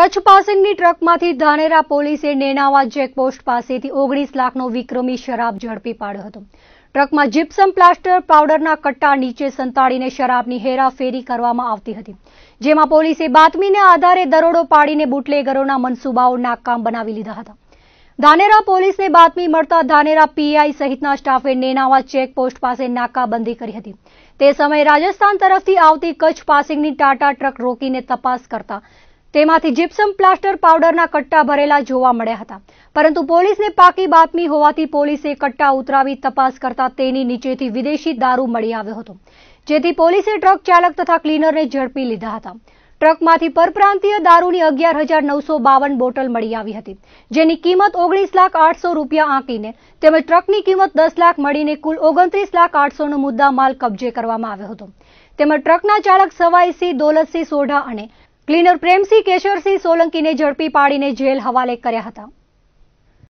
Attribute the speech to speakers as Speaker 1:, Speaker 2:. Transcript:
Speaker 1: કચ્છ પાસિંગની ટ્રકમાંથી ધાનેરા પોલીસે નેનાવા ચેકપોસ્ટ પાસેથી ઓગણીસ લાખનો વિક્રમી શરાબ ઝડપી પાડ્યો હતો ટ્રકમાં જીપ્સમ પ્લાસ્ટર પાવડરના કટ્ટા નીચે સંતાડીને શરાબની હેરાફેરી કરવામાં આવતી હતી જેમાં પોલીસે બાતમીને આધારે દરોડો પાડીને બુટલેગરોના મનસૂબાઓ નાકામ બનાવી લીધા હતા ધાનેરા પોલીસને બાતમી મળતા ધાનેરા પીઆઈ સહિતના સ્ટાફે નેનાવા ચેકપોસ્ટ પાસે નાકાબંધી કરી હતી તે સમયે રાજસ્થાન તરફથી આવતી કચ્છ પાસિંગની ટાટા ટ્રક રોકીને તપાસ કરતા તેમાંથી જીપ્સમ પ્લાસ્ટર પાવડરના કટ્ટા ભરેલા જોવા મળ્યા હતા પરંતુ પોલીસને પાકી બાતમી હોવાથી પોલીસે કટ્ટા ઉતરાવી તપાસ કરતા તેની નીચેથી વિદેશી દારૂ મળી આવ્યો હતો જેથી પોલીસે ટ્રક ચાલક તથા ક્લીનરને ઝડપી લીધા હતા ટ્રકમાંથી પરપ્રાંતીય દારૂની અગિયાર હજાર નવસો બાવન બોટલ મળી આવી હતી જેની કિંમત ઓગણીસ લાખ આઠસો રૂપિયા આંકીને તેમજ ટ્રકની કિંમત દસ લાખ મળીને કુલ ઓગણત્રીસ લાખ આઠસોનો મુદ્દા માલ કબજે કરવામાં આવ્યો હતો તેમજ ટ્રકના ચાલક સવાઈસિંહ દોલતસિંહ સોઢા અને ક્લીનર પ્રેમસિંહ કેશરસિંહ સોલંકીને ઝડપી પાડીને જેલ હવાલે કર્યા હતા